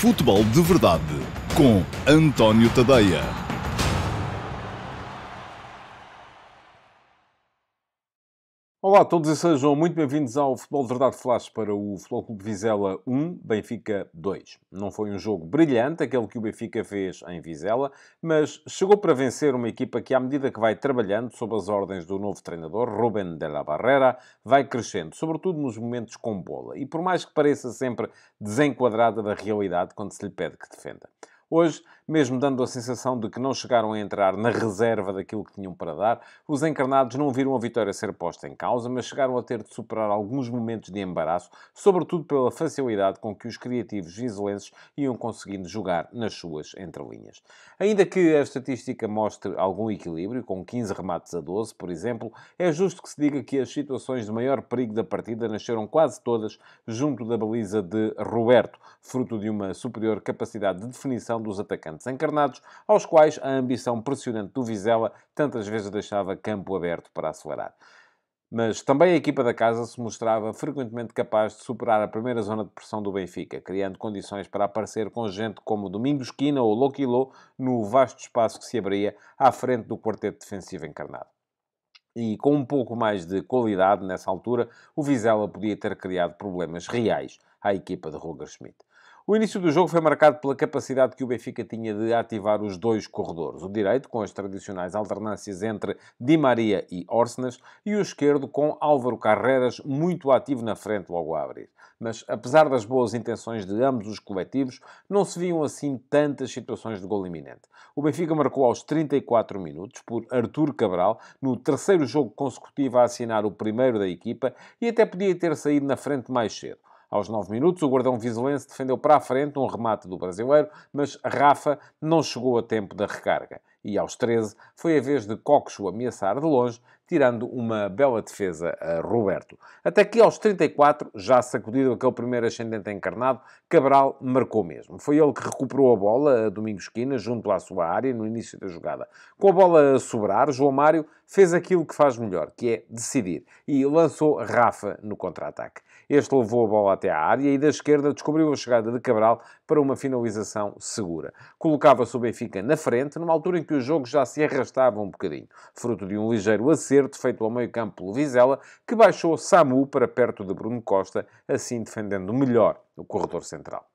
Futebol de Verdade com António Tadeia. Olá a todos e sejam muito bem-vindos ao Futebol de Verdade Flash para o Futebol Clube Vizela 1, Benfica 2. Não foi um jogo brilhante aquele que o Benfica fez em Vizela, mas chegou para vencer uma equipa que, à medida que vai trabalhando sob as ordens do novo treinador, Ruben de la Barrera, vai crescendo, sobretudo nos momentos com bola, e por mais que pareça sempre desenquadrada da realidade quando se lhe pede que defenda. Hoje mesmo dando a sensação de que não chegaram a entrar na reserva daquilo que tinham para dar, os encarnados não viram a vitória ser posta em causa, mas chegaram a ter de superar alguns momentos de embaraço, sobretudo pela facilidade com que os criativos vizuenses iam conseguindo jogar nas suas entrelinhas. Ainda que a estatística mostre algum equilíbrio, com 15 remates a 12, por exemplo, é justo que se diga que as situações de maior perigo da partida nasceram quase todas junto da baliza de Roberto, fruto de uma superior capacidade de definição dos atacantes atacantes encarnados, aos quais a ambição pressionante do Vizela tantas vezes deixava campo aberto para acelerar mas também a equipa da casa se mostrava frequentemente capaz de superar a primeira zona de pressão do Benfica, criando condições para aparecer com gente como Domingos Quina ou Loquilô no vasto espaço que se abria à frente do quarteto defensivo encarnado. E com um pouco mais de qualidade nessa altura, o Vizela podia ter criado problemas reais à equipa de Roger Schmidt. O início do jogo foi marcado pela capacidade que o Benfica tinha de ativar os dois corredores. O direito, com as tradicionais alternâncias entre Di Maria e Orsenas, e o esquerdo, com Álvaro Carreras, muito ativo na frente logo a abrir. Mas, apesar das boas intenções de ambos os coletivos, não se viam assim tantas situações de gol iminente. O Benfica marcou aos 34 minutos, por Artur Cabral, no terceiro jogo consecutivo a assinar o primeiro da equipa, e até podia ter saído na frente mais cedo. Aos 9 minutos, o guardão vizelense defendeu para a frente um remate do brasileiro, mas Rafa não chegou a tempo da recarga. E aos 13, foi a vez de Coxo ameaçar de longe, tirando uma bela defesa a Roberto. Até que aos 34, já sacudido aquele primeiro ascendente encarnado, Cabral marcou mesmo. Foi ele que recuperou a bola a Domingos Quina, junto à sua área, no início da jogada. Com a bola a sobrar, João Mário fez aquilo que faz melhor, que é decidir, e lançou Rafa no contra-ataque. Este levou a bola até à área e da esquerda descobriu a chegada de Cabral para uma finalização segura. Colocava-se o Benfica na frente, numa altura em que o jogo já se arrastava um bocadinho, fruto de um ligeiro acerto feito ao meio-campo pelo Vizela, que baixou Samu para perto de Bruno Costa, assim defendendo melhor o corredor central.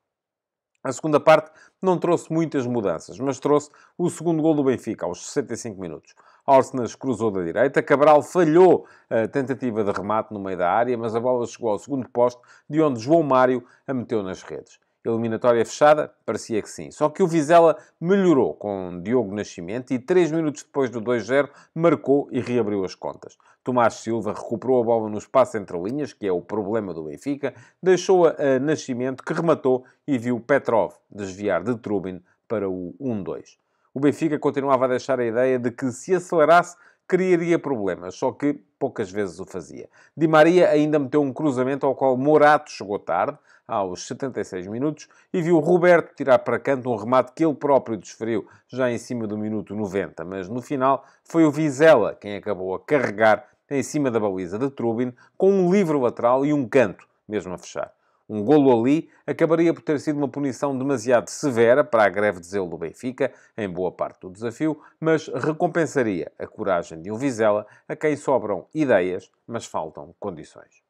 A segunda parte não trouxe muitas mudanças, mas trouxe o segundo gol do Benfica, aos 65 minutos. Orsenas cruzou da direita, Cabral falhou a tentativa de remate no meio da área, mas a bola chegou ao segundo posto, de onde João Mário a meteu nas redes. Eliminatória fechada? Parecia que sim. Só que o Vizela melhorou com Diogo Nascimento e, três minutos depois do 2-0, marcou e reabriu as contas. Tomás Silva recuperou a bola no espaço entre linhas, que é o problema do Benfica, deixou-a a Nascimento, que rematou e viu Petrov desviar de Trubin para o 1-2 o Benfica continuava a deixar a ideia de que se acelerasse criaria problemas, só que poucas vezes o fazia. Di Maria ainda meteu um cruzamento ao qual Morato chegou tarde, aos 76 minutos, e viu Roberto tirar para canto um remate que ele próprio desferiu já em cima do minuto 90, mas no final foi o Vizela quem acabou a carregar em cima da baliza de Trubin com um livro lateral e um canto, mesmo a fechar. Um golo ali acabaria por ter sido uma punição demasiado severa para a greve de zelo do Benfica, em boa parte do desafio, mas recompensaria a coragem de um Vizela a quem sobram ideias, mas faltam condições.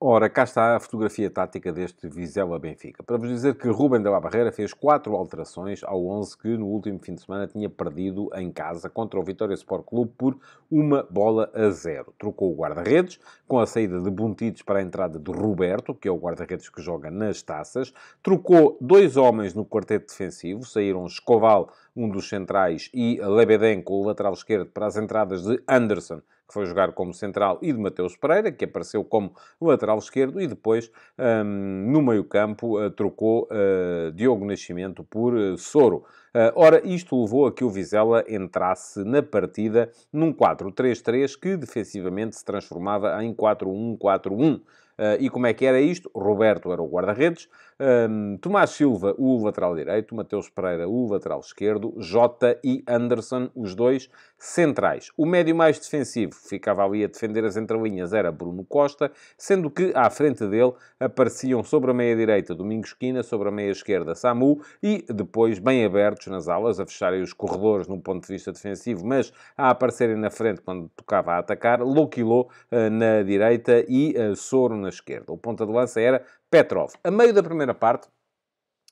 Ora, cá está a fotografia tática deste Vizela Benfica. Para vos dizer que Ruben de la Barreira fez quatro alterações ao 11 que no último fim de semana tinha perdido em casa contra o Vitória Sport Clube por uma bola a zero. Trocou o guarda-redes com a saída de Buntides para a entrada de Roberto, que é o guarda-redes que joga nas taças. Trocou dois homens no quarteto defensivo, saíram Escoval um dos centrais, e Lebedenko, o lateral esquerdo, para as entradas de Anderson, que foi jogar como central, e de Mateus Pereira, que apareceu como lateral esquerdo, e depois, um, no meio-campo, uh, trocou uh, Diogo Nascimento por uh, Soro. ora, isto levou a que o Vizela entrasse na partida num 4-3-3 que defensivamente se transformava em 4-1-4-1. e como é que era isto? Roberto era o guarda-redes, um, Tomás Silva, o lateral direito, Mateus Pereira, o lateral esquerdo, Jota e Anderson, os dois centrais. O médio mais defensivo ficava ali a defender as entrelinhas, era Bruno Costa, sendo que à frente dele apareciam sobre a meia direita Domingos Quina, sobre a meia esquerda Samu e depois bem abertos nas alas, a fecharem os corredores no ponto de vista defensivo, mas a aparecerem na frente quando tocava a atacar, Loquilô uh, ah, na direita e uh, Soro na esquerda. O ponta de lança era Petrov. A meio da primeira parte,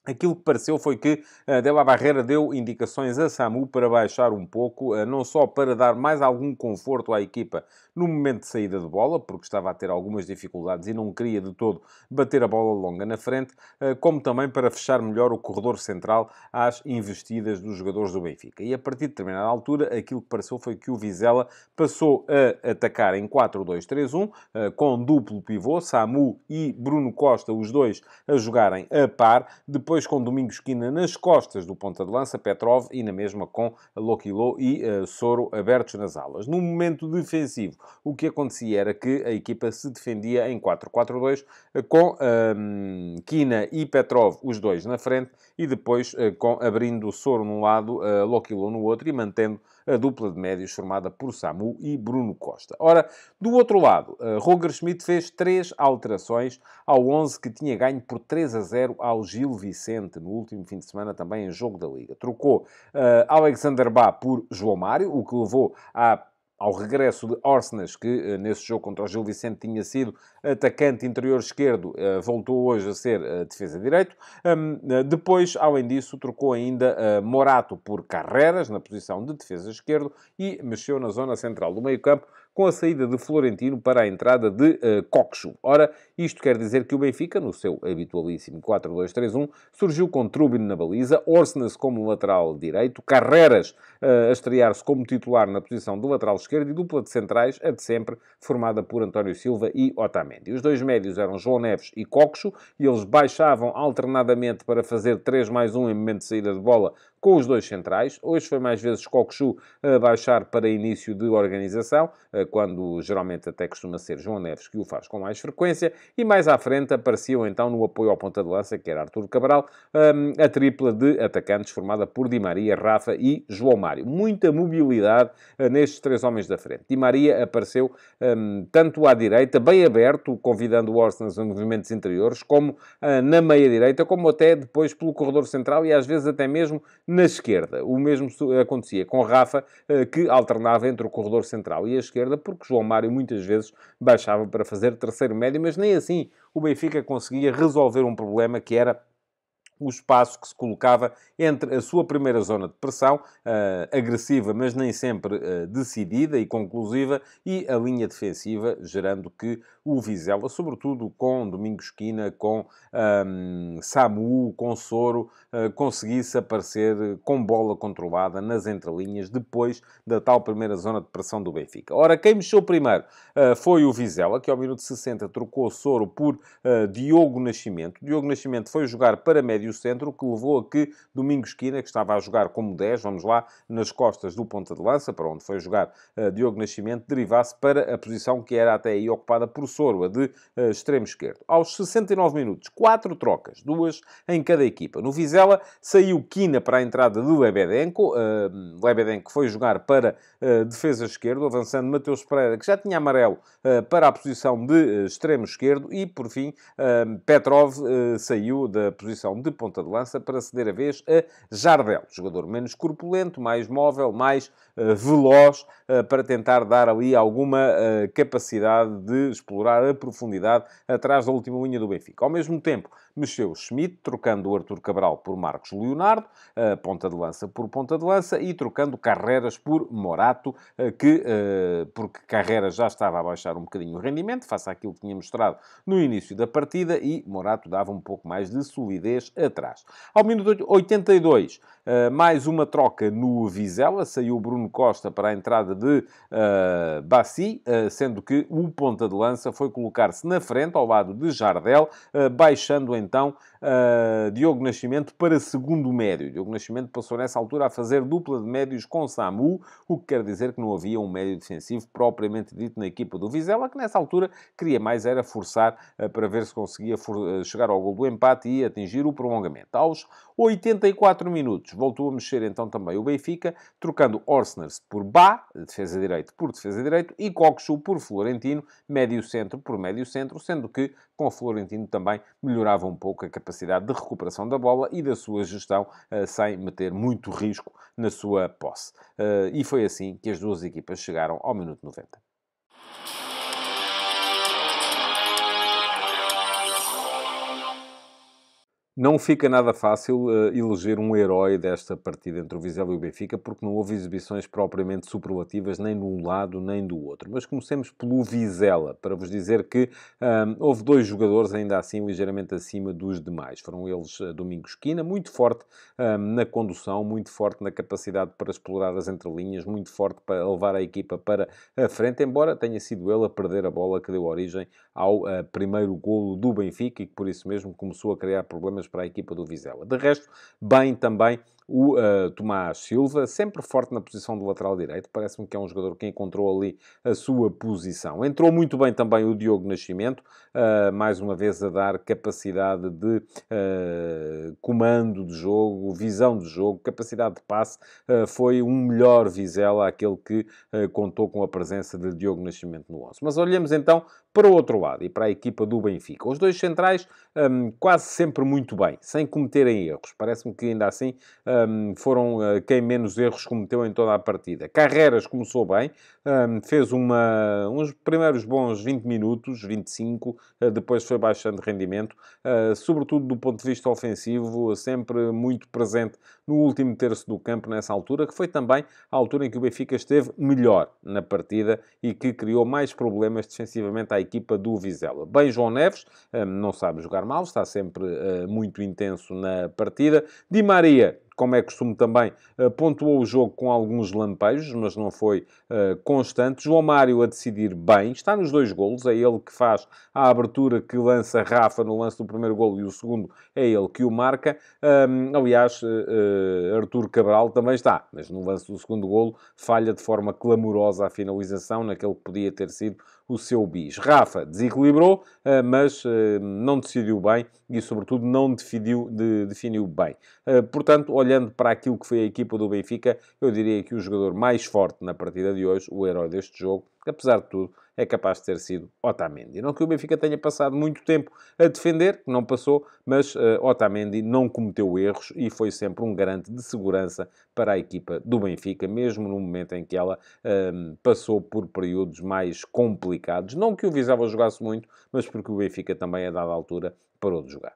Aquilo que pareceu foi que uh, eh, Della Barreira deu indicações a Samu para baixar um pouco, uh, não só para dar mais algum conforto à equipa no momento de saída de bola, porque estava a ter algumas dificuldades e não queria de todo bater a bola longa na frente, uh, como também para fechar melhor o corredor central às investidas dos jogadores do Benfica. E a partir de determinada altura, aquilo que pareceu foi que o Vizela passou a atacar em 4-2-3-1, com duplo pivô, Samu e Bruno Costa, os dois a jogarem a par, depois depois com Domingos Quina nas costas do ponta de lança, Petrov, e na mesma com Loquilô e uh, Soro abertos nas alas. No momento defensivo, o que acontecia era que a equipa se defendia em 4-4-2, eh, com um, ehm, Quina e Petrov, os dois na frente, e depois uh, com abrindo Soro num lado, uh, no outro, e mantendo a dupla de médios formada por Samu e Bruno Costa. Ora, do outro lado, eh, Roger Schmidt fez três alterações ao 11 que tinha ganho por 3 a 0 ao Gil Vicente no último fim de semana, também em jogo da Liga. Trocou uh, Alexander Bá por João Mário, o que levou à ao regresso de Orsnes que eh, nesse jogo contra o Gil Vicente tinha sido atacante interior esquerdo, eh, voltou hoje a ser eh, defesa direito. Depois, além disso, trocou ainda Morato por Carreras, na posição de defesa esquerdo, e mexeu na zona central do meio campo, com a saída de Florentino para a entrada de uh, Coxo. Ora, isto quer dizer que o Benfica, no seu habitualíssimo 4-2-3-1, surgiu com Trubin na baliza, Orsnes como lateral direito, Carreras uh, a estrear-se como titular na posição do lateral esquerdo e dupla de centrais, a de sempre, formada por António Silva e Otamendi. Os dois médios eram João Neves e Coxo, e eles baixavam alternadamente para fazer 3 mais 1 em momento de saída de bola, com os dois centrais. Hoje foi mais vezes Coxu a baixar para início de organização, eh, quando geralmente até costuma ser João Neves que o faz com mais frequência. E mais à frente apareciam então no apoio ao ponta de lança, que era Arturo Cabral, hum, a tripla de atacantes formada por Di Maria, Rafa e João Mário. Muita mobilidade eh, nestes três homens da frente. Di Maria apareceu hum, tanto à direita, bem aberto, convidando o Orson nos movimentos interiores, como eh, na meia-direita, como até depois pelo corredor central e às vezes até mesmo na esquerda. O mesmo acontecia com Rafa, eh, que alternava entre o corredor central e a esquerda, porque João Mário muitas vezes baixava para fazer terceiro médio, mas nem assim o Benfica conseguia resolver um problema que era o espaço que se colocava entre a sua primeira zona de pressão, uh, agressiva, mas nem sempre uh, decidida e conclusiva, e a linha defensiva, gerando que o Vizela, sobretudo com Domingos Esquina, com um, ehm, Samu, com Soro, uh, conseguisse aparecer com bola controlada nas entrelinhas, depois da tal primeira zona de pressão do Benfica. Ora, quem mexeu primeiro foi o Vizela, que ao minuto 60 trocou Soro por Diogo Nascimento. Diogo Nascimento foi jogar para médio médio centro, que levou a que Domingos Kina que estava a jogar como 10, vamos lá, nas costas do ponta de lança, para onde foi jogar uh, Diogo Nascimento, derivasse para a posição que era até aí ocupada por Soro, a de uh, extremo esquerdo. Aos 69 minutos, quatro trocas, duas em cada equipa. No Vizela saiu Quina para a entrada do Lebedenko, uh, Lebedenko foi jogar para uh, defesa esquerda, avançando Mateus Pereira, que já tinha amarelo, para a posição de extremo esquerdo e, por fim, Petrov saiu da posição de ponta de lança para ceder a vez a Jardel, jogador menos corpulento, mais móvel, mais uh, veloz, uh, para tentar dar ali alguma uh, capacidade de explorar a profundidade atrás da última linha do Benfica. Ao mesmo tempo, mexeu Schmidt, trocando o Arthur Cabral por Marcos Leonardo, ponta de lança por ponta de lança, e trocando Carreras por Morato, que, porque Carreras já estava a baixar um bocadinho o rendimento, face àquilo que tinha mostrado no início da partida, e Morato dava um pouco mais de solidez a atrás. Ao minuto 82, eh, mais uma troca no Vizela, saiu Bruno Costa para a entrada de uh, Bassi, eh, sendo que o ponta de lança foi colocar-se na frente, ao lado de Jardel, baixando então Diogo Nascimento para segundo médio. Diogo Nascimento passou nessa altura a fazer dupla de médios com Samu, o que quer dizer que não havia um médio defensivo propriamente dito na equipa do Vizela, que nessa altura queria mais era forçar para ver se conseguia chegar ao gol do empate e atingir o prolongamento. Aos 84 minutos voltou a mexer então também o Benfica, trocando Orsners por Bá, defesa direito por defesa direito, e Coxu por Florentino, médio centro por médio centro, sendo que com o Florentino também melhorava um pouco a capacidade de recuperação da bola e da sua gestão, eh, sem meter muito risco na sua posse. Eh, e foi assim que as duas equipas chegaram ao minuto 90. Não fica nada fácil uh, eleger um herói desta partida entre o Vizela e o Benfica, porque não houve exibições propriamente superlativas nem de um lado nem do outro. Mas comecemos pelo Vizela, para vos dizer que um, houve dois jogadores, ainda assim, ligeiramente acima dos demais. Foram eles eh, Domingos Quina, muito forte um, na condução, muito forte na capacidade para explorar as entrelinhas, muito forte para levar a equipa para a frente, embora tenha sido ele a perder a bola que deu origem ao uh, primeiro golo do Benfica e que, por isso mesmo, começou a criar problemas para a equipa do Vizela. De resto, bem também o uh, Tomás Silva, sempre forte na posição do lateral direito, parece-me que é um jogador que encontrou ali a sua posição. Entrou muito bem também o Diogo Nascimento, uh, mais uma vez a dar capacidade de uh, comando de jogo, visão de jogo, capacidade de passe. foi um melhor Vizela aquele que contou com a presença de Diogo Nascimento no 11. Mas olhemos então para o outro lado e para a equipa do Benfica. Os dois centrais um, ehm, quase sempre muito bem, sem cometerem erros. Parece-me que ainda assim um, foram uh, quem menos erros cometeu em toda a partida. Carreiras começou bem, um, fez uma, uns primeiros bons 20 minutos, 25, uh, ah, depois foi baixando rendimento, uh, sobretudo do ponto de vista ofensivo, sempre muito presente no último terço do campo nessa altura, que foi também a altura em que o Benfica esteve melhor na partida e que criou mais problemas defensivamente à equipa do Vizela. Bem, João Neves um, não sabe jogar mal, está sempre muito intenso na partida. Di Maria como é costume também, eh, pontuou o jogo com alguns lampejos, mas não foi eh, constante. João Mário a decidir bem, está nos dois golos, é ele que faz a abertura que lança Rafa no lance do primeiro golo e o segundo é ele que o marca. aliás, eh, Artur Cabral também está, mas no lance do segundo golo falha de forma clamorosa a finalização, naquele que podia ter sido o seu bis. Rafa desequilibrou, eh, mas eh, não decidiu bem e, sobretudo, não definiu, de, definiu bem. Eh, portanto, olhando para aquilo que foi a equipa do Benfica, eu diria que o jogador mais forte na partida de hoje, o herói deste jogo, apesar de tudo, é capaz de ter sido Otamendi. Não que o Benfica tenha passado muito tempo a defender, não passou, mas uh, Otamendi não cometeu erros e foi sempre um garante de segurança para a equipa do Benfica, mesmo no momento em que ela um, ehm, passou por períodos mais complicados. Não que o visava jogasse muito, mas porque o Benfica também, a dada altura, parou de jogar.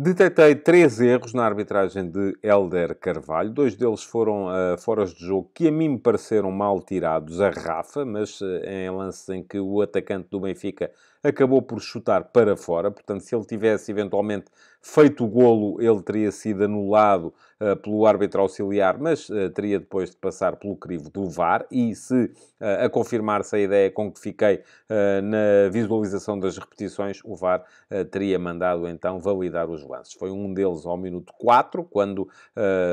Detetei três erros na arbitragem de Helder Carvalho. Dois deles foram uh, de jogo que a mim me pareceram mal tirados a Rafa, mas uh, em lances em que o atacante do Benfica acabou por chutar para fora. Portanto, se ele tivesse eventualmente feito o golo, ele teria sido anulado uh, pelo árbitro auxiliar, mas uh, teria depois de passar pelo crivo do VAR. E se uh, a confirmar-se a ideia com que fiquei na visualização das repetições, o VAR teria mandado então validar os lances. Foi um deles ao minuto 4, quando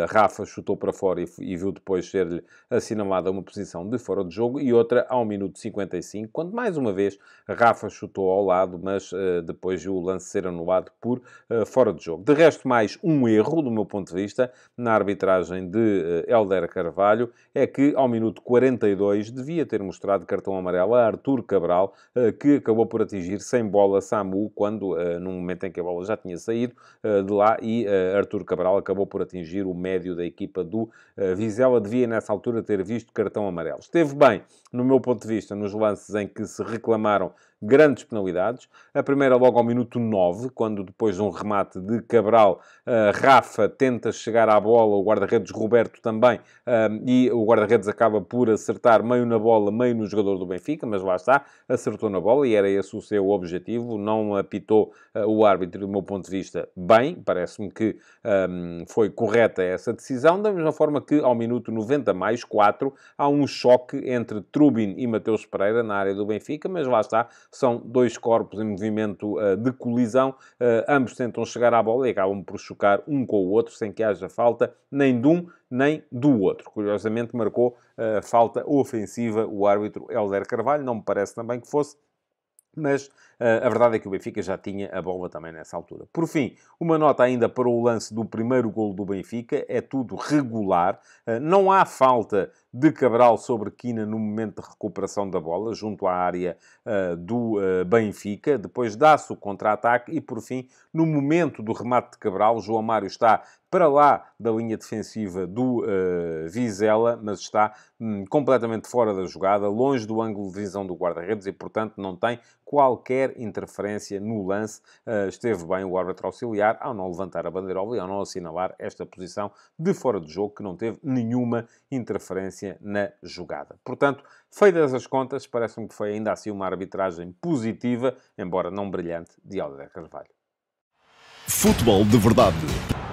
Rafa chutou para fora e, e viu depois ser-lhe assinalada uma posição de fora de jogo, e outra ao minuto 55, quando mais uma vez Rafa chutou chutou ao lado, mas uh, depois o lance ser anulado por uh, fora de jogo. De resto, mais um erro, do meu ponto de vista, na arbitragem de uh, Helder Carvalho, é que ao minuto 42 devia ter mostrado cartão amarelo a Artur Cabral, que acabou por atingir sem bola Samu, quando, num momento em que a bola já tinha saído de lá, e Artur Cabral acabou por atingir o médio da equipa do Vizela. Devia, nessa altura, ter visto cartão amarelo. Esteve bem, no meu ponto de vista, nos lances em que se reclamaram grandes penalidades. A primeira logo ao minuto 9, quando depois de um remate de Cabral, eh, Rafa tenta chegar à bola, o guarda-redes Roberto também, eh, e o guarda-redes acaba por acertar meio na bola, meio no jogador do Benfica, mas lá está, acertou na bola e era esse o seu objetivo. Não apitou eh, o árbitro, do meu ponto de vista, bem. Parece-me que foi correta essa decisão, da mesma forma que ao minuto 90 mais 4, há um choque entre Trubin e Mateus Pereira na área do Benfica, mas lá está, são dois corpos em movimento uh, de colisão, uh, ambos tentam chegar à bola e acabam por chocar um com o outro sem que haja falta nem de um nem do outro. Curiosamente, marcou uh, falta ofensiva o árbitro Helder Carvalho, não me parece também que fosse. Mas a verdade é que o Benfica já tinha a bola também nessa altura. Por fim, uma nota ainda para o lance do primeiro gol do Benfica. É tudo regular. Não há falta de Cabral sobre Quina no momento de recuperação da bola, junto à área uh, do uh, Benfica. Depois dá-se o contra-ataque e, por fim, no momento do remate de Cabral, João Mário está para lá da linha defensiva do uh, Vizela, mas está hum, completamente fora da jogada, longe do ângulo de visão do guarda-redes e, portanto, não tem qualquer interferência no lance. Uh, esteve bem o árbitro auxiliar ao não levantar a bandeira e ao não assinalar esta posição de fora de jogo, que não teve nenhuma interferência na jogada. Portanto, feitas as contas, parece-me que foi ainda assim uma arbitragem positiva, embora não brilhante, de Alder Carvalho. Futebol de verdade